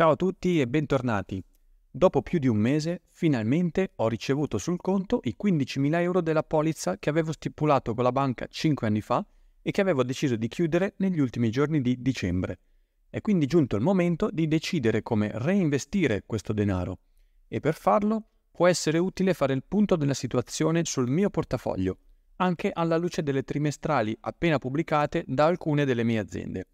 Ciao a tutti e bentornati. Dopo più di un mese, finalmente ho ricevuto sul conto i 15.000 euro della polizza che avevo stipulato con la banca 5 anni fa e che avevo deciso di chiudere negli ultimi giorni di dicembre. È quindi giunto il momento di decidere come reinvestire questo denaro e per farlo può essere utile fare il punto della situazione sul mio portafoglio, anche alla luce delle trimestrali appena pubblicate da alcune delle mie aziende.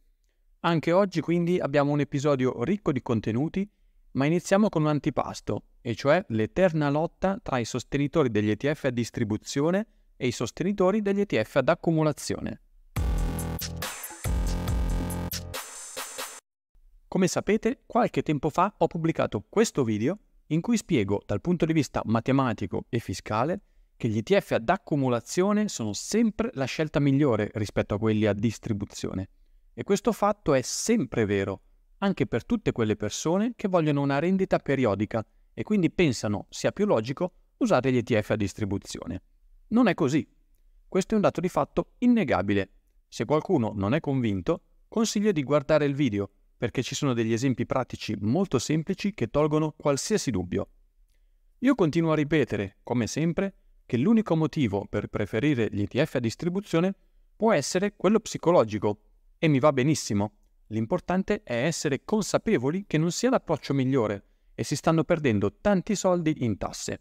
Anche oggi quindi abbiamo un episodio ricco di contenuti, ma iniziamo con un antipasto, e cioè l'eterna lotta tra i sostenitori degli ETF a distribuzione e i sostenitori degli ETF ad accumulazione. Come sapete, qualche tempo fa ho pubblicato questo video in cui spiego dal punto di vista matematico e fiscale che gli ETF ad accumulazione sono sempre la scelta migliore rispetto a quelli a distribuzione e questo fatto è sempre vero, anche per tutte quelle persone che vogliono una rendita periodica e quindi pensano sia più logico usare gli ETF a distribuzione. Non è così. Questo è un dato di fatto innegabile. Se qualcuno non è convinto, consiglio di guardare il video perché ci sono degli esempi pratici molto semplici che tolgono qualsiasi dubbio. Io continuo a ripetere, come sempre, che l'unico motivo per preferire gli ETF a distribuzione può essere quello psicologico, e mi va benissimo. L'importante è essere consapevoli che non sia l'approccio migliore e si stanno perdendo tanti soldi in tasse.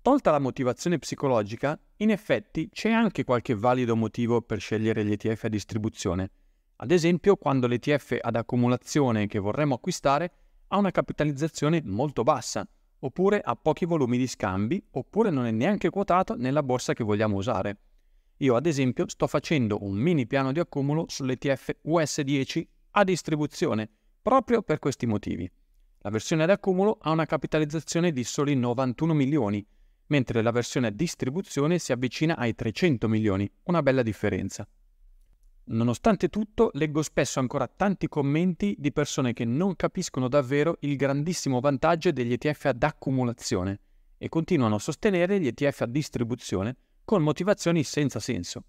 Tolta la motivazione psicologica, in effetti c'è anche qualche valido motivo per scegliere gli ETF a distribuzione. Ad esempio, quando l'ETF ad accumulazione che vorremmo acquistare ha una capitalizzazione molto bassa, oppure ha pochi volumi di scambi, oppure non è neanche quotato nella borsa che vogliamo usare. Io ad esempio sto facendo un mini piano di accumulo sull'ETF US10 a distribuzione proprio per questi motivi. La versione ad accumulo ha una capitalizzazione di soli 91 milioni, mentre la versione a distribuzione si avvicina ai 300 milioni, una bella differenza. Nonostante tutto, leggo spesso ancora tanti commenti di persone che non capiscono davvero il grandissimo vantaggio degli ETF ad accumulazione e continuano a sostenere gli ETF a distribuzione con motivazioni senza senso.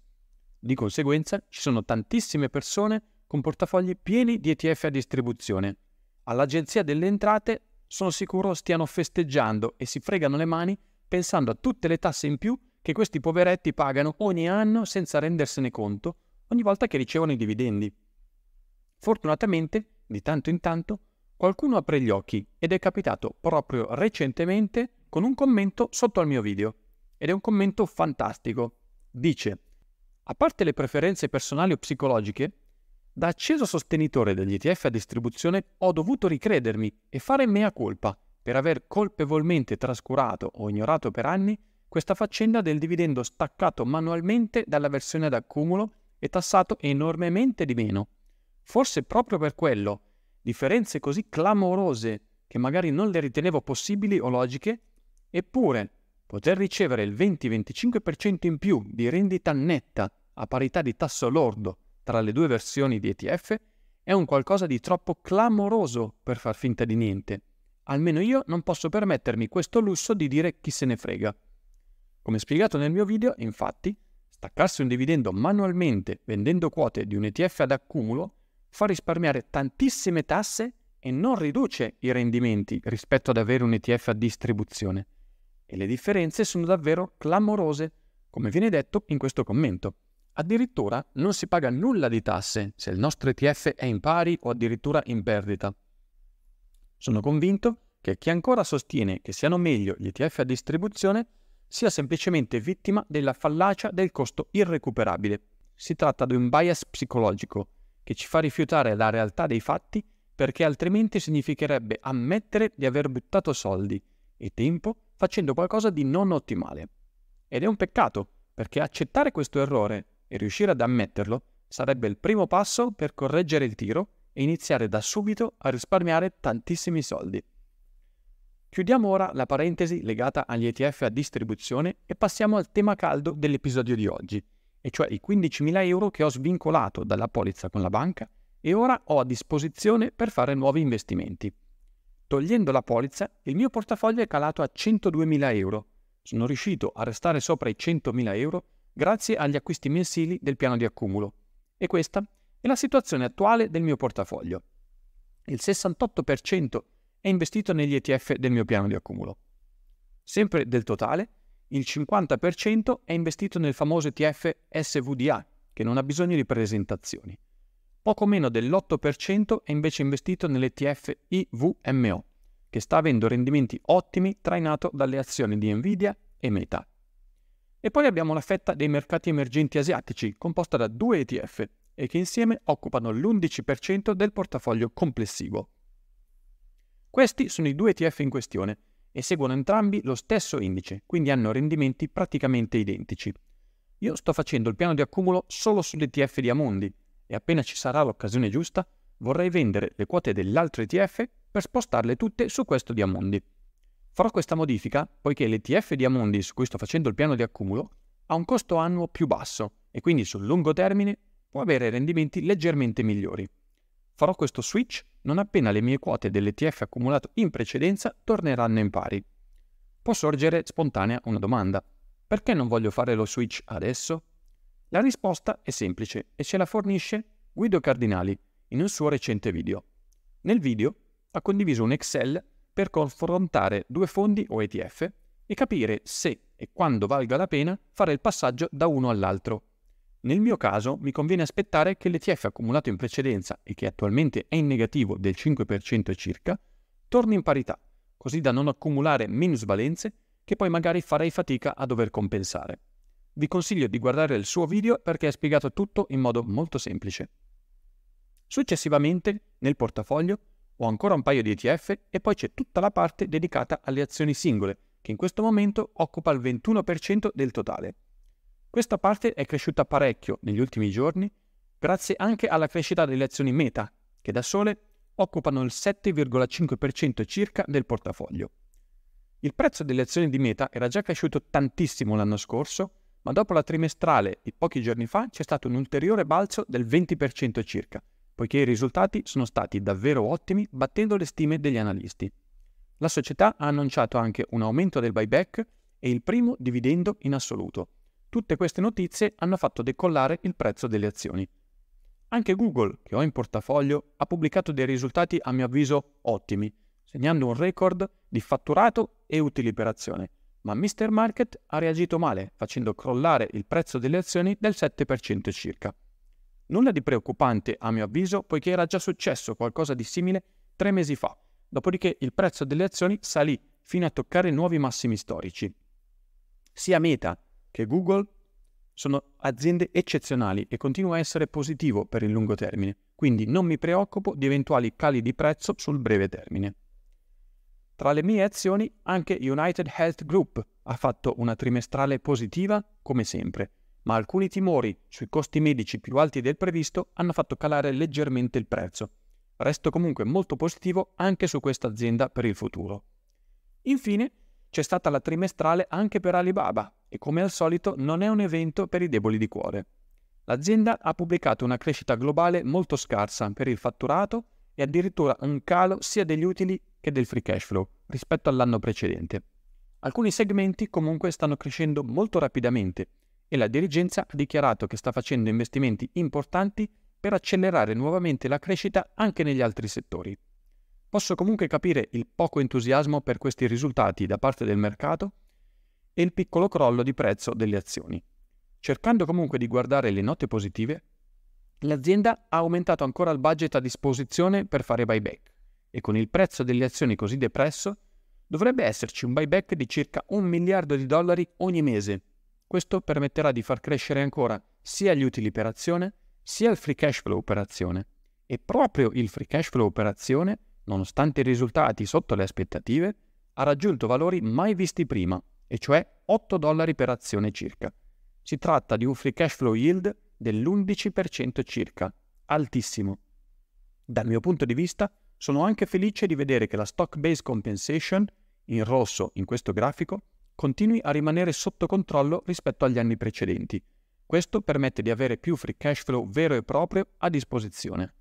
Di conseguenza ci sono tantissime persone con portafogli pieni di ETF a distribuzione. All'Agenzia delle Entrate sono sicuro stiano festeggiando e si fregano le mani pensando a tutte le tasse in più che questi poveretti pagano ogni anno senza rendersene conto ogni volta che ricevono i dividendi. Fortunatamente, di tanto in tanto, qualcuno apre gli occhi ed è capitato proprio recentemente con un commento sotto al mio video ed è un commento fantastico. Dice, a parte le preferenze personali o psicologiche, da acceso sostenitore degli ETF a distribuzione ho dovuto ricredermi e fare mea colpa per aver colpevolmente trascurato o ignorato per anni questa faccenda del dividendo staccato manualmente dalla versione d'accumulo e tassato enormemente di meno. Forse proprio per quello, differenze così clamorose che magari non le ritenevo possibili o logiche, eppure poter ricevere il 20-25% in più di rendita netta a parità di tasso lordo tra le due versioni di ETF è un qualcosa di troppo clamoroso per far finta di niente. Almeno io non posso permettermi questo lusso di dire chi se ne frega. Come spiegato nel mio video, infatti, staccarsi un dividendo manualmente vendendo quote di un ETF ad accumulo fa risparmiare tantissime tasse e non riduce i rendimenti rispetto ad avere un ETF a distribuzione e le differenze sono davvero clamorose, come viene detto in questo commento. Addirittura non si paga nulla di tasse se il nostro ETF è in pari o addirittura in perdita. Sono convinto che chi ancora sostiene che siano meglio gli ETF a distribuzione sia semplicemente vittima della fallacia del costo irrecuperabile. Si tratta di un bias psicologico che ci fa rifiutare la realtà dei fatti perché altrimenti significherebbe ammettere di aver buttato soldi e tempo facendo qualcosa di non ottimale. Ed è un peccato, perché accettare questo errore e riuscire ad ammetterlo sarebbe il primo passo per correggere il tiro e iniziare da subito a risparmiare tantissimi soldi. Chiudiamo ora la parentesi legata agli ETF a distribuzione e passiamo al tema caldo dell'episodio di oggi, e cioè i 15.000 euro che ho svincolato dalla polizza con la banca e ora ho a disposizione per fare nuovi investimenti. Togliendo la polizza, il mio portafoglio è calato a 102.000 euro. Sono riuscito a restare sopra i 100.000 euro grazie agli acquisti mensili del piano di accumulo. E questa è la situazione attuale del mio portafoglio. Il 68% è investito negli ETF del mio piano di accumulo. Sempre del totale, il 50% è investito nel famoso ETF SVDA, che non ha bisogno di presentazioni. Poco meno dell'8% è invece investito nell'ETF IVMO, che sta avendo rendimenti ottimi trainato dalle azioni di Nvidia e Meta. E poi abbiamo la fetta dei mercati emergenti asiatici, composta da due ETF, e che insieme occupano l'11% del portafoglio complessivo. Questi sono i due ETF in questione e seguono entrambi lo stesso indice, quindi hanno rendimenti praticamente identici. Io sto facendo il piano di accumulo solo sull'ETF di Amundi, e appena ci sarà l'occasione giusta vorrei vendere le quote dell'altro ETF per spostarle tutte su questo di Amundi. Farò questa modifica poiché l'ETF di Amundi su cui sto facendo il piano di accumulo ha un costo annuo più basso e quindi sul lungo termine può avere rendimenti leggermente migliori. Farò questo switch non appena le mie quote dell'ETF accumulato in precedenza torneranno in pari. Può sorgere spontanea una domanda. Perché non voglio fare lo switch adesso? La risposta è semplice e ce la fornisce Guido Cardinali in un suo recente video. Nel video ha condiviso un Excel per confrontare due fondi o ETF e capire se e quando valga la pena fare il passaggio da uno all'altro. Nel mio caso mi conviene aspettare che l'ETF accumulato in precedenza e che attualmente è in negativo del 5% circa, torni in parità, così da non accumulare minusvalenze che poi magari farei fatica a dover compensare. Vi consiglio di guardare il suo video perché ha spiegato tutto in modo molto semplice. Successivamente, nel portafoglio, ho ancora un paio di ETF e poi c'è tutta la parte dedicata alle azioni singole, che in questo momento occupa il 21% del totale. Questa parte è cresciuta parecchio negli ultimi giorni, grazie anche alla crescita delle azioni Meta, che da sole occupano il 7,5% circa del portafoglio. Il prezzo delle azioni di Meta era già cresciuto tantissimo l'anno scorso ma dopo la trimestrale di pochi giorni fa c'è stato un ulteriore balzo del 20% circa, poiché i risultati sono stati davvero ottimi battendo le stime degli analisti. La società ha annunciato anche un aumento del buyback e il primo dividendo in assoluto. Tutte queste notizie hanno fatto decollare il prezzo delle azioni. Anche Google, che ho in portafoglio, ha pubblicato dei risultati a mio avviso ottimi, segnando un record di fatturato e utili per azione, ma Mr. Market ha reagito male, facendo crollare il prezzo delle azioni del 7% circa. Nulla di preoccupante, a mio avviso, poiché era già successo qualcosa di simile tre mesi fa, dopodiché il prezzo delle azioni salì fino a toccare nuovi massimi storici. Sia Meta che Google sono aziende eccezionali e continuo a essere positivo per il lungo termine, quindi non mi preoccupo di eventuali cali di prezzo sul breve termine. Tra le mie azioni anche United Health Group ha fatto una trimestrale positiva come sempre, ma alcuni timori sui costi medici più alti del previsto hanno fatto calare leggermente il prezzo. Resto comunque molto positivo anche su questa azienda per il futuro. Infine, c'è stata la trimestrale anche per Alibaba e come al solito non è un evento per i deboli di cuore. L'azienda ha pubblicato una crescita globale molto scarsa per il fatturato e addirittura un calo sia degli utili che del free cash flow rispetto all'anno precedente. Alcuni segmenti comunque stanno crescendo molto rapidamente e la dirigenza ha dichiarato che sta facendo investimenti importanti per accelerare nuovamente la crescita anche negli altri settori. Posso comunque capire il poco entusiasmo per questi risultati da parte del mercato e il piccolo crollo di prezzo delle azioni. Cercando comunque di guardare le note positive, l'azienda ha aumentato ancora il budget a disposizione per fare buyback e con il prezzo delle azioni così depresso, dovrebbe esserci un buyback di circa un miliardo di dollari ogni mese. Questo permetterà di far crescere ancora sia gli utili per azione sia il free cash flow per azione. E proprio il free cash flow per azione, nonostante i risultati sotto le aspettative, ha raggiunto valori mai visti prima, e cioè 8 dollari per azione circa. Si tratta di un free cash flow yield dell'11% circa, altissimo. Dal mio punto di vista, sono anche felice di vedere che la stock-based compensation, in rosso in questo grafico, continui a rimanere sotto controllo rispetto agli anni precedenti. Questo permette di avere più free cash flow vero e proprio a disposizione.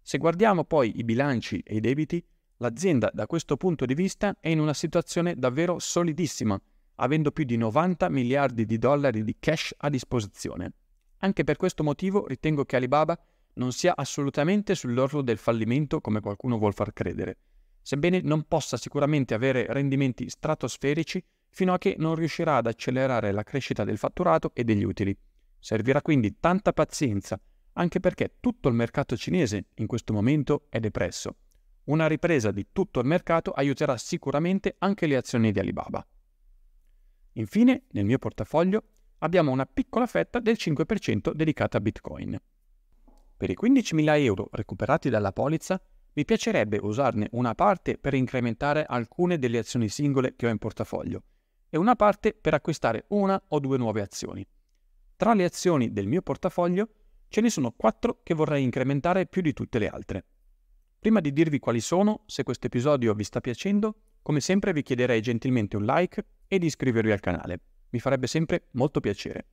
Se guardiamo poi i bilanci e i debiti, l'azienda da questo punto di vista è in una situazione davvero solidissima, avendo più di 90 miliardi di dollari di cash a disposizione. Anche per questo motivo ritengo che Alibaba non sia assolutamente sull'orlo del fallimento come qualcuno vuol far credere, sebbene non possa sicuramente avere rendimenti stratosferici fino a che non riuscirà ad accelerare la crescita del fatturato e degli utili. Servirà quindi tanta pazienza, anche perché tutto il mercato cinese in questo momento è depresso. Una ripresa di tutto il mercato aiuterà sicuramente anche le azioni di Alibaba. Infine, nel mio portafoglio abbiamo una piccola fetta del 5% dedicata a Bitcoin. Per i 15.000 euro recuperati dalla polizza, mi piacerebbe usarne una parte per incrementare alcune delle azioni singole che ho in portafoglio e una parte per acquistare una o due nuove azioni. Tra le azioni del mio portafoglio ce ne sono quattro che vorrei incrementare più di tutte le altre. Prima di dirvi quali sono, se questo episodio vi sta piacendo, come sempre vi chiederei gentilmente un like e di iscrivervi al canale. Mi farebbe sempre molto piacere.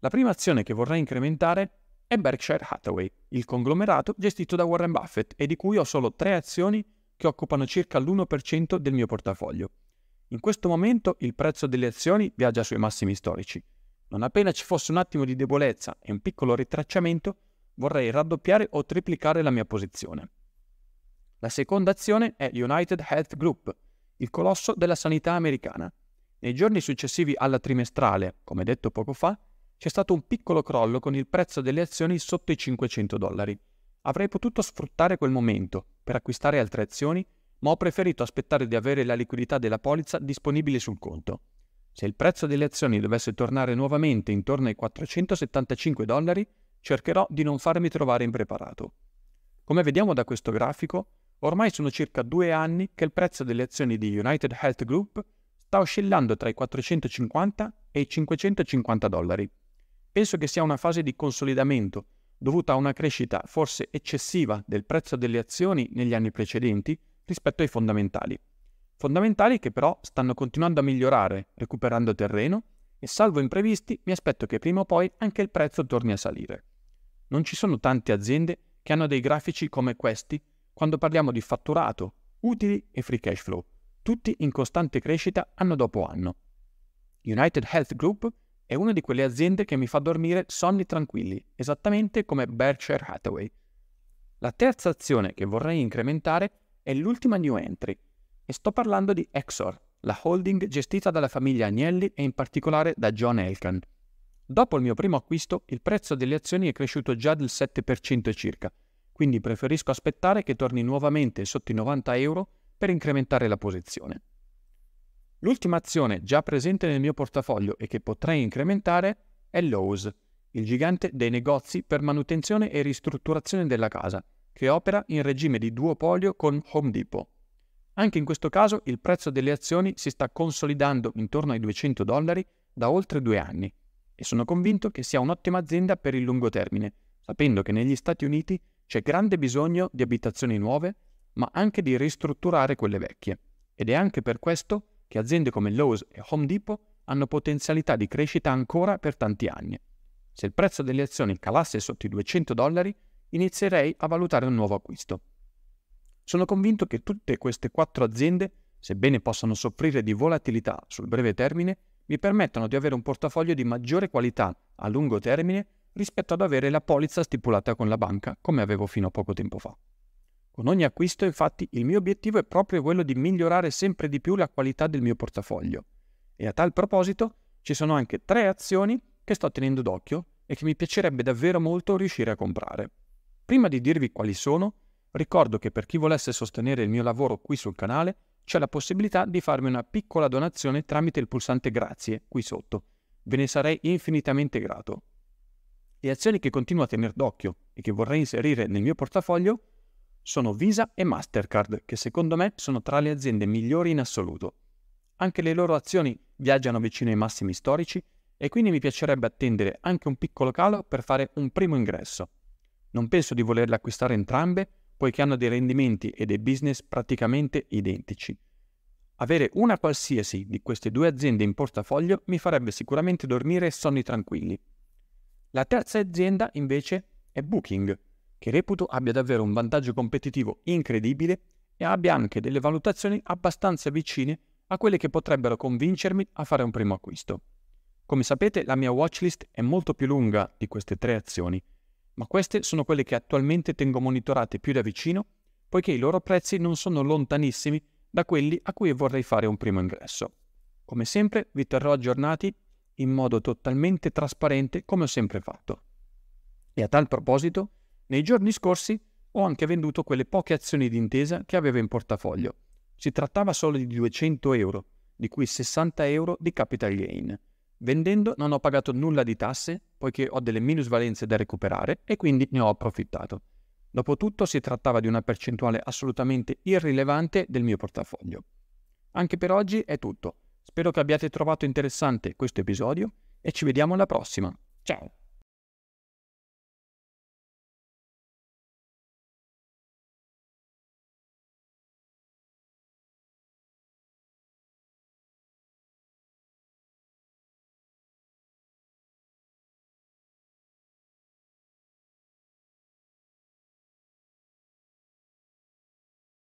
La prima azione che vorrei incrementare è Berkshire Hathaway, il conglomerato gestito da Warren Buffett e di cui ho solo tre azioni che occupano circa l'1% del mio portafoglio. In questo momento il prezzo delle azioni viaggia sui massimi storici. Non appena ci fosse un attimo di debolezza e un piccolo ritracciamento, vorrei raddoppiare o triplicare la mia posizione. La seconda azione è United Health Group, il colosso della sanità americana. Nei giorni successivi alla trimestrale, come detto poco fa, c'è stato un piccolo crollo con il prezzo delle azioni sotto i 500 dollari. Avrei potuto sfruttare quel momento per acquistare altre azioni, ma ho preferito aspettare di avere la liquidità della polizza disponibile sul conto. Se il prezzo delle azioni dovesse tornare nuovamente intorno ai 475 dollari, cercherò di non farmi trovare impreparato. Come vediamo da questo grafico, ormai sono circa due anni che il prezzo delle azioni di United Health Group sta oscillando tra i 450 e i 550 dollari. Penso che sia una fase di consolidamento, dovuta a una crescita forse eccessiva del prezzo delle azioni negli anni precedenti rispetto ai fondamentali. Fondamentali che però stanno continuando a migliorare, recuperando terreno, e salvo imprevisti mi aspetto che prima o poi anche il prezzo torni a salire. Non ci sono tante aziende che hanno dei grafici come questi quando parliamo di fatturato, utili e free cash flow, tutti in costante crescita anno dopo anno. United Health Group è una di quelle aziende che mi fa dormire sonni tranquilli, esattamente come Berkshire Hathaway. La terza azione che vorrei incrementare è l'ultima new entry, e sto parlando di Exor, la holding gestita dalla famiglia Agnelli e in particolare da John Elkan. Dopo il mio primo acquisto, il prezzo delle azioni è cresciuto già del 7% circa, quindi preferisco aspettare che torni nuovamente sotto i 90 euro per incrementare la posizione. L'ultima azione già presente nel mio portafoglio e che potrei incrementare è Lowe's, il gigante dei negozi per manutenzione e ristrutturazione della casa, che opera in regime di duopolio con Home Depot. Anche in questo caso il prezzo delle azioni si sta consolidando intorno ai 200 dollari da oltre due anni e sono convinto che sia un'ottima azienda per il lungo termine, sapendo che negli Stati Uniti c'è grande bisogno di abitazioni nuove, ma anche di ristrutturare quelle vecchie. Ed è anche per questo che che aziende come Lowe's e Home Depot hanno potenzialità di crescita ancora per tanti anni. Se il prezzo delle azioni calasse sotto i 200 dollari, inizierei a valutare un nuovo acquisto. Sono convinto che tutte queste quattro aziende, sebbene possano soffrire di volatilità sul breve termine, mi permettono di avere un portafoglio di maggiore qualità a lungo termine rispetto ad avere la polizza stipulata con la banca, come avevo fino a poco tempo fa. Con ogni acquisto, infatti, il mio obiettivo è proprio quello di migliorare sempre di più la qualità del mio portafoglio. E a tal proposito ci sono anche tre azioni che sto tenendo d'occhio e che mi piacerebbe davvero molto riuscire a comprare. Prima di dirvi quali sono, ricordo che per chi volesse sostenere il mio lavoro qui sul canale c'è la possibilità di farmi una piccola donazione tramite il pulsante grazie qui sotto. Ve ne sarei infinitamente grato. Le azioni che continuo a tenere d'occhio e che vorrei inserire nel mio portafoglio sono Visa e Mastercard, che secondo me sono tra le aziende migliori in assoluto. Anche le loro azioni viaggiano vicino ai massimi storici e quindi mi piacerebbe attendere anche un piccolo calo per fare un primo ingresso. Non penso di volerle acquistare entrambe, poiché hanno dei rendimenti e dei business praticamente identici. Avere una qualsiasi di queste due aziende in portafoglio mi farebbe sicuramente dormire sonni tranquilli. La terza azienda invece è Booking, che reputo abbia davvero un vantaggio competitivo incredibile e abbia anche delle valutazioni abbastanza vicine a quelle che potrebbero convincermi a fare un primo acquisto. Come sapete la mia watchlist è molto più lunga di queste tre azioni, ma queste sono quelle che attualmente tengo monitorate più da vicino poiché i loro prezzi non sono lontanissimi da quelli a cui vorrei fare un primo ingresso. Come sempre vi terrò aggiornati in modo totalmente trasparente come ho sempre fatto. E a tal proposito, nei giorni scorsi ho anche venduto quelle poche azioni d'intesa che avevo in portafoglio. Si trattava solo di 200 euro, di cui 60 euro di capital gain. Vendendo non ho pagato nulla di tasse, poiché ho delle minusvalenze da recuperare e quindi ne ho approfittato. Dopotutto si trattava di una percentuale assolutamente irrilevante del mio portafoglio. Anche per oggi è tutto. Spero che abbiate trovato interessante questo episodio e ci vediamo alla prossima. Ciao!